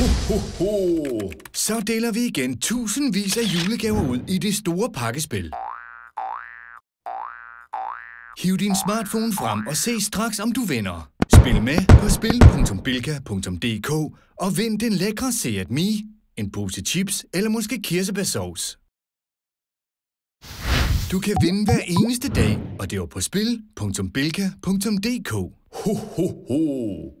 Ho, ho, ho. Så deler vi igen tusindvis af julegaver ud i det store pakkespil. Hiv din smartphone frem og se straks, om du vinder. Spil med på spil.bilka.dk og vind den lækre Seat Mi, en pose chips eller måske kirsebærsauce. Du kan vinde hver eneste dag, og det er på spil.bilka.dk. Ho, ho, ho!